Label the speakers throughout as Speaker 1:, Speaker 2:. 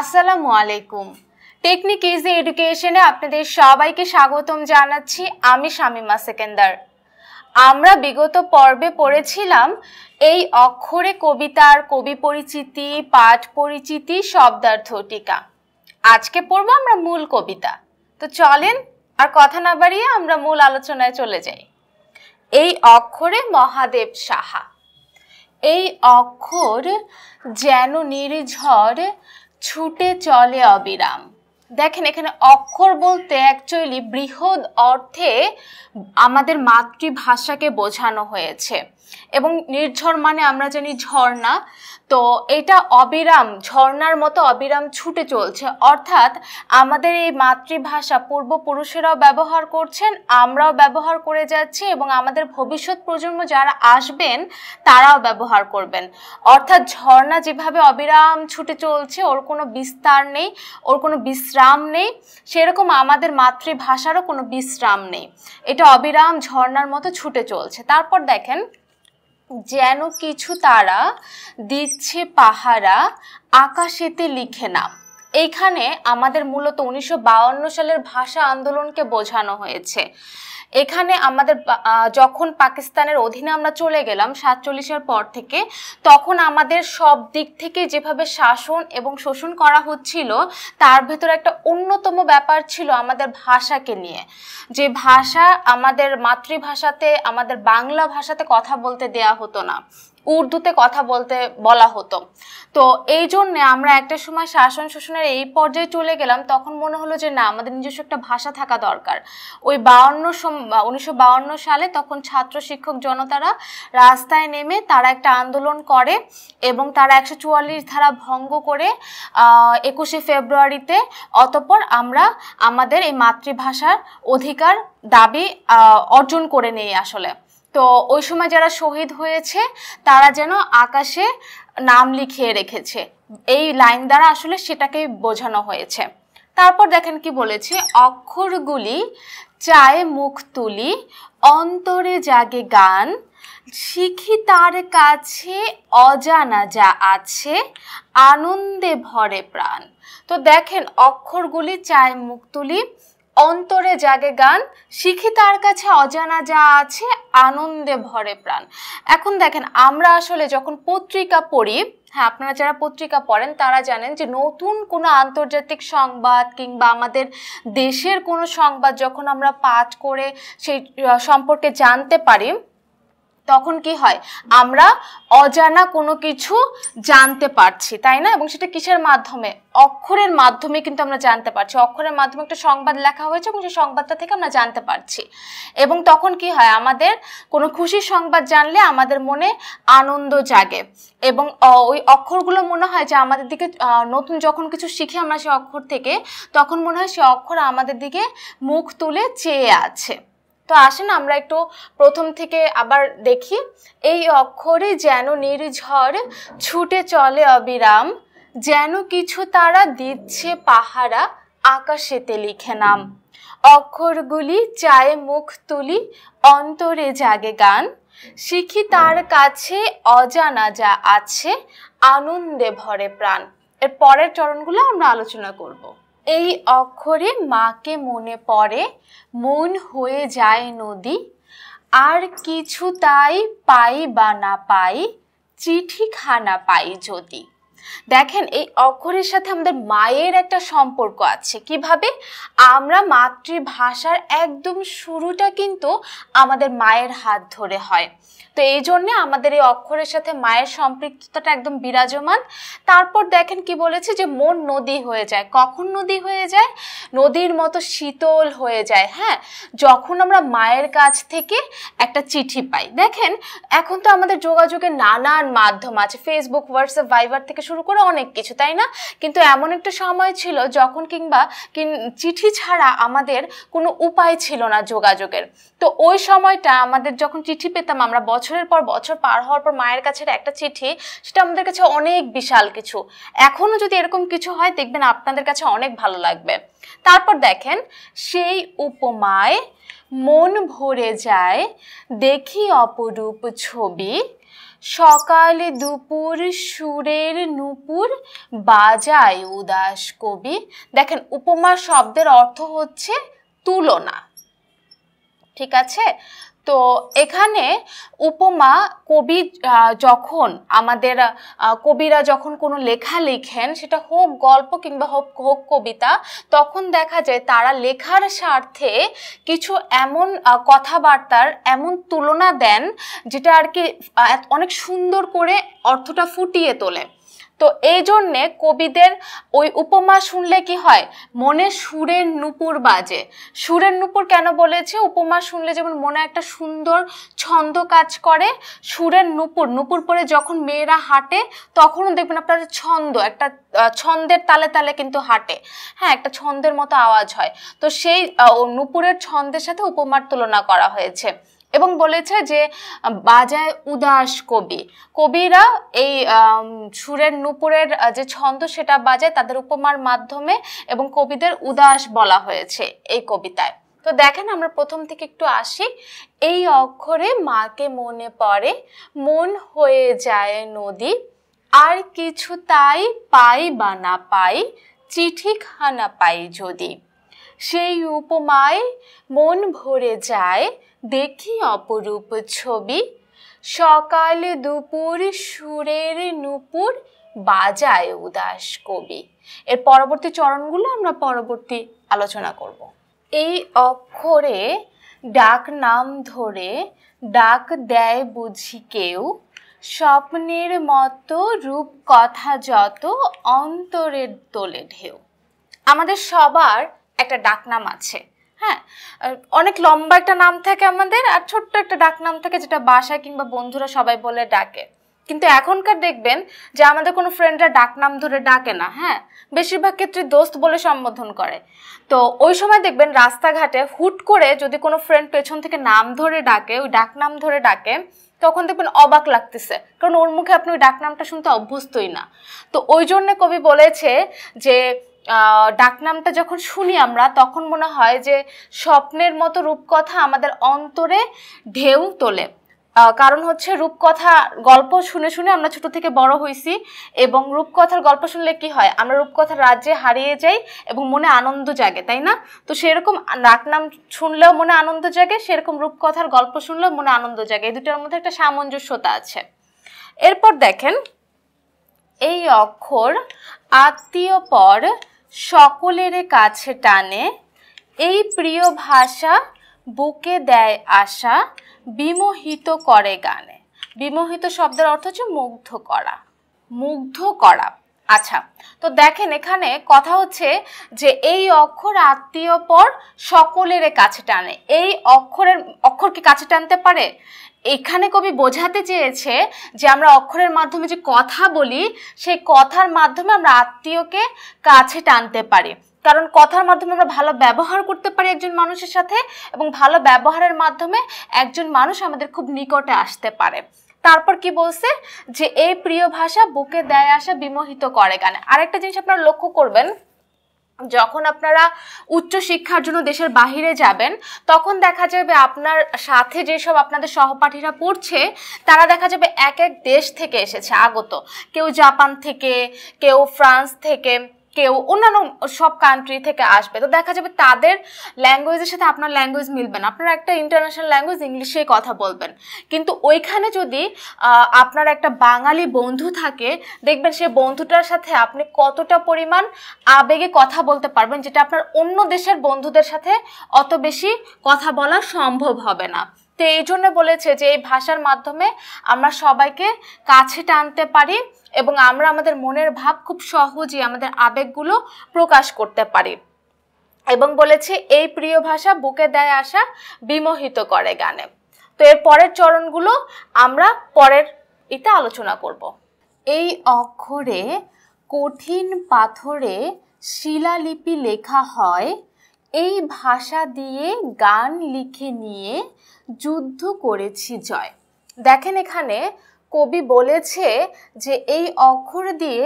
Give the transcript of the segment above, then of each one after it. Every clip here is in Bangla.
Speaker 1: আসসালামু আলাইকুম টেকনিক ইজি এডুকেশনে আপনাদের সবাইকে স্বাগতম জানাচ্ছি আমি শামিমা সেকেন্দার আমরা বিগত পর্বে পড়েছিলাম এই অক্ষরে কবিতার কবি পরিচিতি পাঠ পরিচিতি শব্দার্থ টিকা আজকে পড়ব আমরা মূল কবিতা তো চলেন আর কথা না বাড়িয়ে আমরা মূল আলোচনায় চলে যাই এই অক্ষরে মহাদেব সাহা এই অক্ষর যেন নির্ঝর ছুটে চলে অবিরাম দেখেন এখানে অক্ষর বলতে অ্যাকচুয়ালি বৃহৎ অর্থে আমাদের মাতৃভাষাকে বোঝানো হয়েছে এবং নির্ঝর মানে আমরা জানি ঝর্ণা তো এটা অবিরাম ঝর্ণার মতো অবিরাম ছুটে চলছে অর্থাৎ আমাদের এই মাতৃভাষা পূর্বপুরুষেরাও ব্যবহার করছেন আমরাও ব্যবহার করে যাচ্ছি এবং আমাদের ভবিষ্যৎ প্রজন্ম যারা আসবেন তারাও ব্যবহার করবেন অর্থাৎ ঝর্ণা যেভাবে অবিরাম ছুটে চলছে ওর কোনো বিস্তার নেই ওর কোনো বিশ্রাম নেই সেরকম আমাদের মাতৃভাষারও কোনো বিশ্রাম নেই এটা অবিরাম ঝর্ণার মতো ছুটে চলছে তারপর দেখেন যেন কিছু তারা দিচ্ছে পাহারা আকাশেতে লিখে না এইখানে আমাদের মূলত উনিশশো সালের ভাষা আন্দোলনকে বোঝানো হয়েছে এখানে আমাদের যখন পাকিস্তানের অধীনে আমরা চলে গেলাম সাতচল্লিশের পর থেকে তখন আমাদের সব দিক থেকে যেভাবে শাসন এবং শোষণ করা হচ্ছিল তার ভেতরে একটা অন্যতম ব্যাপার ছিল আমাদের ভাষাকে নিয়ে যে ভাষা আমাদের মাতৃভাষাতে আমাদের বাংলা ভাষাতে কথা বলতে দেয়া হতো না উর্দুতে কথা বলতে বলা হতো তো এই জন্যে আমরা একটা সময় শাসন শোষণের এই পর্যায়ে চলে গেলাম তখন মনে হলো যে না আমাদের নিজস্ব একটা ভাষা থাকা দরকার ওই বাউন্ন উনিশশো সালে তখন ছাত্র শিক্ষক জনতারা রাস্তায় নেমে তারা একটা আন্দোলন করে এবং তারা একশো চুয়াল্লিশ ধারা ভঙ্গ করে একুশে ফেব্রুয়ারিতে অতপর আমরা আমাদের এই মাতৃভাষার অধিকার দাবি অর্জন করে নেই আসলে তো ওই সময় যারা শহীদ হয়েছে তারা যেন আকাশে নাম লিখিয়ে রেখেছে এই লাইন দ্বারা আসলে সেটাকে বোঝানো হয়েছে তারপর দেখেন কি বলেছে অক্ষরগুলি চায় মুখ তুলি অন্তরে জাগে গান শিখি তার কাছে অজানা যা আছে আনন্দে ভরে প্রাণ তো দেখেন অক্ষরগুলি চায় মুখ তুলি অন্তরে জাগে গান শিখি তার কাছে অজানা যা আছে আনন্দে ভরে প্রাণ এখন দেখেন আমরা আসলে যখন পত্রিকা পড়ি হ্যাঁ আপনারা যারা পত্রিকা পড়েন তারা জানেন যে নতুন কোনো আন্তর্জাতিক সংবাদ কিংবা আমাদের দেশের কোনো সংবাদ যখন আমরা পাঠ করে সেই সম্পর্কে জানতে পারি তখন কি হয় আমরা অজানা কোনো কিছু জানতে পারছি তাই না এবং সেটা কিসের মাধ্যমে অক্ষরের মাধ্যমে কিন্তু আমরা জানতে পারছি অক্ষরের মাধ্যমে একটা সংবাদ লেখা হয়েছে এবং সেই সংবাদটা থেকে আমরা জানতে পারছি এবং তখন কি হয় আমাদের কোনো খুশির সংবাদ জানলে আমাদের মনে আনন্দ জাগে এবং ওই অক্ষরগুলো মনে হয় যে আমাদের দিকে নতুন যখন কিছু শিখে আমরা সেই অক্ষর থেকে তখন মনে হয় সে অক্ষর আমাদের দিকে মুখ তুলে চেয়ে আছে তো আসেন আমরা একটু প্রথম থেকে আবার দেখি এই অক্ষরে যেন নির্ঝর ছুটে চলে অবিরাম যেন কিছু তারা দিচ্ছে পাহারা আকাশেতে লিখে নাম অক্ষরগুলি চায়ে মুখ তুলি অন্তরে জাগে গান শিখি তার কাছে অজানা যা আছে আনন্দে ভরে প্রাণ এর পরের চরণগুলো আমরা আলোচনা করবো এই অক্ষরে মাকে মনে পড়ে মন হয়ে যায় নদী আর কিছু তাই পাই বা না পাই চিঠিখানা পাই যদি দেখেন এই অক্ষরের সাথে আমাদের মায়ের একটা সম্পর্ক আছে কিভাবে আমরা মাতৃভাষার একদম শুরুটা কিন্তু আমাদের মায়ের হাত ধরে হয় তো এই জন্যে আমাদের এই অক্ষরের সাথে মায়ের সম্পৃক্ততাটা একদম বিরাজমান তারপর দেখেন কি বলেছে যে মন নদী হয়ে যায় কখন নদী হয়ে যায় নদীর মতো শীতল হয়ে যায় হ্যাঁ যখন আমরা মায়ের কাছ থেকে একটা চিঠি পাই দেখেন এখন তো আমাদের যোগাযোগের নানান মাধ্যম আছে ফেসবুক হোয়াটসঅ্যাপ ভাইবার থেকে শুরু করে অনেক কিছু তাই না কিন্তু এমন একটা সময় ছিল যখন কিংবা চিঠি ছাড়া আমাদের কোনো উপায় ছিল না যোগাযোগের তো ওই সময়টা আমাদের যখন চিঠি পেতাম আমরা বছরের পর বছর পার হওয়ার পর মায়ের কাছে একটা চিঠি সেটা আমাদের কাছে অনেক বিশাল কিছু এখনও যদি এরকম কিছু হয় দেখবেন আপনাদের কাছে অনেক ভালো লাগবে তারপর দেখেন সেই উপমায় মন ভরে যায় দেখি অপরূপ ছবি সকাল দুপুর সুরের নুপুর বাজায় উদাস কবি দেখেন উপমা শব্দের অর্থ হচ্ছে তুলনা ঠিক আছে তো এখানে উপমা কবি যখন আমাদের কবিরা যখন কোনো লেখা লিখেন সেটা হোক গল্প কিংবা হোক হোক কবিতা তখন দেখা যায় তারা লেখার স্বার্থে কিছু এমন কথাবার্তার এমন তুলনা দেন যেটা আর কি অনেক সুন্দর করে অর্থটা ফুটিয়ে তোলে তো এই জন্যে কবিদের ওই উপমা শুনলে কি হয় মনে সুরের নুপুর বাজে সুরের নুপুর কেন বলেছে উপমা শুনলে যেমন মনে একটা সুন্দর ছন্দ কাজ করে সুরের নুপুর নুপুর পরে যখন মেয়েরা হাঁটে তখনও দেখবেন আপনার ছন্দ একটা ছন্দের তালে তালে কিন্তু হাঁটে হ্যাঁ একটা ছন্দের মতো আওয়াজ হয় তো সেই নুপুরের ছন্দের সাথে উপমার তুলনা করা হয়েছে এবং বলেছে যে বাজায় উদাস কবি কবিরা এই সুরের নুপুরের যে ছন্দ সেটা বাজায় তাদের উপমার মাধ্যমে এবং কবিদের উদাস বলা হয়েছে এই কবিতায় তো দেখেন আমরা প্রথম থেকে একটু আসি এই অক্ষরে মাকে মনে পড়ে মন হয়ে যায় নদী আর কিছু তাই পাই বা না পাই চিঠিখানা পাই যদি সেই উপমায় মন ভরে যায় দেখি অপরূপ ছবি সকাল দুপুর সুরের নুপুর বাজায় উদাস কবি এর পরবর্তী চরণগুলো আমরা পরবর্তী আলোচনা করব এই অক্ষরে ডাক নাম ধরে ডাক দেয় বুঝি কেউ স্বপ্নের মতো রূপ কথা যত অন্তরের তোলে ঢেউ আমাদের সবার একটা ডাকনাম আছে হ্যাঁ অনেক লম্বা একটা নাম থাকে আমাদের আর ছোট্ট একটা ডাকনাম থাকে যেটা বাসায় কিংবা বন্ধুরা সবাই বলে ডাকে কিন্তু এখনকার দেখবেন যে আমাদের কোনো ফ্রেন্ডরা ডাকনাম ধরে ডাকে না হ্যাঁ বেশিরভাগ ক্ষেত্রে দোস্ত বলে সম্বোধন করে তো ওই সময় দেখবেন রাস্তাঘাটে হুট করে যদি কোনো ফ্রেন্ড পেছন থেকে নাম ধরে ডাকে ওই ডাকনাম ধরে ডাকে তখন দেখবেন অবাক লাগতেছে কারণ ওর মুখে আপনি ওই ডাকনামটা শুনতে অভ্যস্তই না তো ওই জন্য কবি বলেছে যে ডাকনামটা যখন শুনি আমরা তখন মনে হয় যে স্বপ্নের মতো রূপকথা আমাদের অন্তরে ঢেউ তোলে কারণ হচ্ছে রূপকথা গল্প শুনে শুনে আমরা ছোট থেকে বড় হয়েছি এবং রূপকথার গল্প শুনলে কি হয় আমরা রূপকথার রাজ্যে হারিয়ে যাই এবং মনে আনন্দ জাগে তাই না তো সেরকম ডাকনাম শুনলেও মনে আনন্দ জাগে সেরকম রূপকথার গল্প শুনলেও মনে আনন্দ জাগে এই দুটোর মধ্যে একটা সামঞ্জস্যতা আছে এরপর দেখেন এই অক্ষর আত্মীয় পর সকলের কাছে টানে এই প্রিয় ভাষা বুকে দেয় আশা বিমোহিত করে গানে বিমোহিত শব্দের অর্থ হচ্ছে মুগ্ধ করা মুগ্ধ করা আচ্ছা তো দেখেন এখানে কথা হচ্ছে যে এই অক্ষর আত্মীয় পর সকলের কাছে টানে এই অক্ষরের অক্ষরকে কাছে টানতে পারে এখানে কবি বোঝাতে চেয়েছে যে আমরা অক্ষরের মাধ্যমে যে কথা বলি সেই কথার মাধ্যমে আমরা আত্মীয়কে কাছে টানতে পারি কারণ কথার মাধ্যমে আমরা ভালো ব্যবহার করতে পারি একজন মানুষের সাথে এবং ভালো ব্যবহারের মাধ্যমে একজন মানুষ আমাদের খুব নিকটে আসতে পারে তারপর কি বলছে যে এই প্রিয় ভাষা বুকে দেয় আসা বিমোহিত করে গানে আরেকটা জিনিস আপনারা লক্ষ্য করবেন যখন আপনারা উচ্চ শিক্ষার জন্য দেশের বাহিরে যাবেন তখন দেখা যাবে আপনার সাথে যেসব আপনাদের সহপাঠীরা পড়ছে তারা দেখা যাবে এক এক দেশ থেকে এসেছে আগত কেউ জাপান থেকে কেউ ফ্রান্স থেকে কেউ অন্যান্য সব কান্ট্রি থেকে আসবে তো দেখা যাবে তাদের ল্যাঙ্গুয়েজের সাথে আপনার ল্যাঙ্গুয়েজ মিলবে না আপনারা একটা ইন্টারন্যাশনাল ল্যাঙ্গুয়েজ ইংলিশেই কথা বলবেন কিন্তু ওইখানে যদি আপনার একটা বাঙালি বন্ধু থাকে দেখবেন সেই বন্ধুটার সাথে আপনি কতটা পরিমাণ আবেগে কথা বলতে পারবেন যেটা আপনার অন্য দেশের বন্ধুদের সাথে অত বেশি কথা বলা সম্ভব হবে না তো এই জন্য বলেছে যে এই ভাষার মাধ্যমে আমরা সবাইকে কাছে টানতে পারি এবং আমরা আমাদের মনের ভাব খুব সহজেই আমাদের আবেগগুলো প্রকাশ করতে পারি এবং বলেছে এই প্রিয় ভাষা বুকে দেয় আসা বিমোহিত করে গানে তো এর পরের চরণগুলো আমরা পরের এটা আলোচনা করব এই অক্ষরে কঠিন পাথরে শিলালিপি লেখা হয় এই ভাষা দিয়ে গান লিখে নিয়ে যুদ্ধ করেছি জয় দেখেন এখানে কবি বলেছে যে এই অক্ষর দিয়ে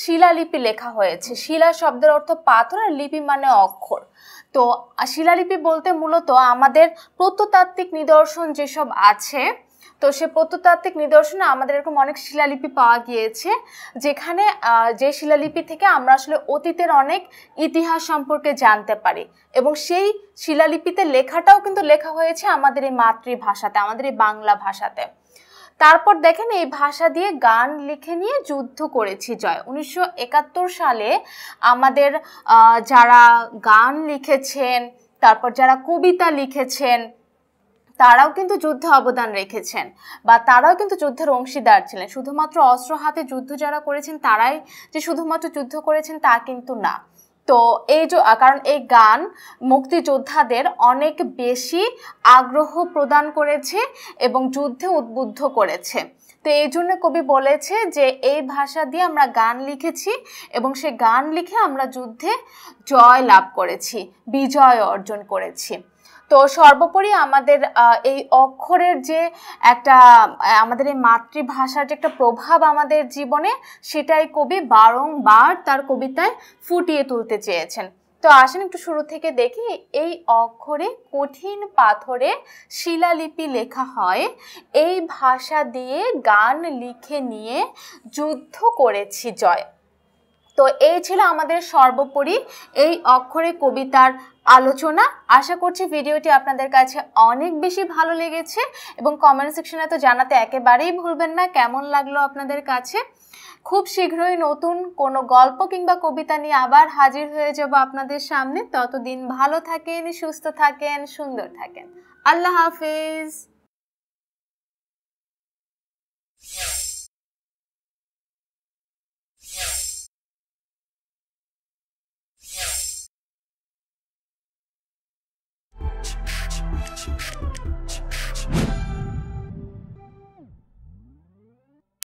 Speaker 1: শিলালিপি লেখা হয়েছে শিলা শব্দের অর্থ পাথর আর লিপি মানে অক্ষর তো শিলালিপি বলতে মূলত আমাদের প্রত্নতাত্ত্বিক নিদর্শন যেসব আছে তো সে প্রত্নতাত্ত্বিক নিদর্শনে আমাদের এরকম অনেক শিলালিপি পাওয়া গিয়েছে যেখানে যে শিলালিপি থেকে আমরা আসলে অতীতের অনেক ইতিহাস সম্পর্কে জানতে পারি এবং সেই শিলালিপিতে লেখাটাও কিন্তু লেখা হয়েছে আমাদের এই মাতৃভাষাতে আমাদের এই বাংলা ভাষাতে তারপর দেখেন এই ভাষা দিয়ে গান লিখে নিয়ে যুদ্ধ করেছি জয় উনিশশো সালে আমাদের যারা গান লিখেছেন তারপর যারা কবিতা লিখেছেন তারাও কিন্তু যুদ্ধে অবদান রেখেছেন বা তারাও কিন্তু যুদ্ধের অংশীদার ছিলেন শুধুমাত্র অস্ত্র হাতে যুদ্ধ যারা করেছেন তারাই যে শুধুমাত্র যুদ্ধ করেছেন তা কিন্তু না তো এই কারণ এই গান মুক্তিযোদ্ধাদের অনেক বেশি আগ্রহ প্রদান করেছে এবং যুদ্ধে উদ্বুদ্ধ করেছে তো এই জন্য কবি বলেছে যে এই ভাষা দিয়ে আমরা গান লিখেছি এবং সে গান লিখে আমরা যুদ্ধে জয় লাভ করেছি বিজয় অর্জন করেছি তো সর্বোপরি আমাদের এই অক্ষরের যে একটা আমাদের এই মাতৃভাষার যে একটা প্রভাব আমাদের জীবনে সেটাই কবি বারংবার তার কবিতায় ফুটিয়ে তুলতে চেয়েছেন তো আসেন একটু শুরু থেকে দেখি এই অক্ষরে কঠিন পাথরে শিলালিপি লেখা হয় এই ভাষা দিয়ে গান লিখে নিয়ে যুদ্ধ করেছি জয় তো এই ছিল আমাদের সর্বোপরি এই অক্ষরে কবিতার আলোচনা আশা করছি ভিডিওটি আপনাদের কাছে অনেক বেশি ভালো লেগেছে এবং কমেন্ট সেকশনে তো জানাতে একেবারেই ভুলবেন না কেমন লাগলো আপনাদের কাছে খুব শীঘ্রই নতুন কোনো গল্প কিংবা কবিতা নিয়ে আবার হাজির হয়ে যাব আপনাদের সামনে ততদিন ভালো থাকেন সুস্থ থাকেন সুন্দর থাকেন আল্লাহ হাফিজ